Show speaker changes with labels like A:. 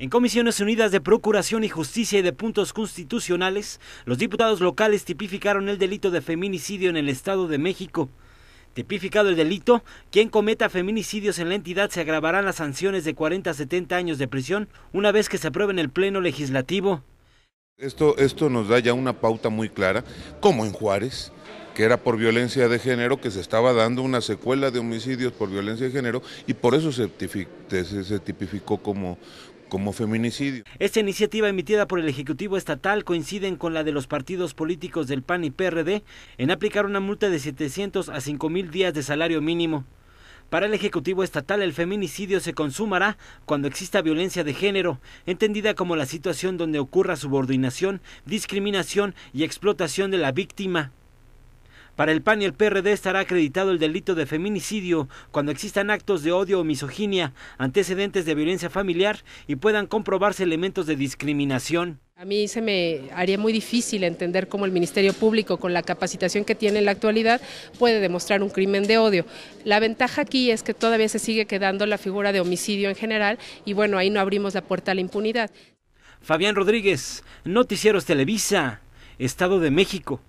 A: En Comisiones Unidas de Procuración y Justicia y de Puntos Constitucionales, los diputados locales tipificaron el delito de feminicidio en el Estado de México. Tipificado el delito, quien cometa feminicidios en la entidad se agravarán las sanciones de 40 a 70 años de prisión una vez que se apruebe en el Pleno Legislativo.
B: Esto, esto nos da ya una pauta muy clara, como en Juárez, que era por violencia de género, que se estaba dando una secuela de homicidios por violencia de género y por eso se, tipificó como, como feminicidio. Esta iniciativa emitida por el Ejecutivo Estatal coincide con la de
A: los partidos políticos del PAN y PRD en aplicar una multa de 700 a 5 mil días de salario mínimo. Para el Ejecutivo Estatal, el feminicidio se consumará cuando exista violencia de género, entendida como la situación donde ocurra subordinación, discriminación y explotación de la víctima. Para el PAN y el PRD estará acreditado el delito de feminicidio cuando existan actos de odio o misoginia, antecedentes de violencia familiar y puedan comprobarse elementos de discriminación.
C: A mí se me haría muy difícil entender cómo el Ministerio Público, con la capacitación que tiene en la actualidad, puede demostrar un crimen de odio. La ventaja aquí es que todavía se sigue quedando la figura de homicidio en general y bueno, ahí no abrimos la puerta a la impunidad.
A: Fabián Rodríguez, Noticieros Televisa, Estado de México.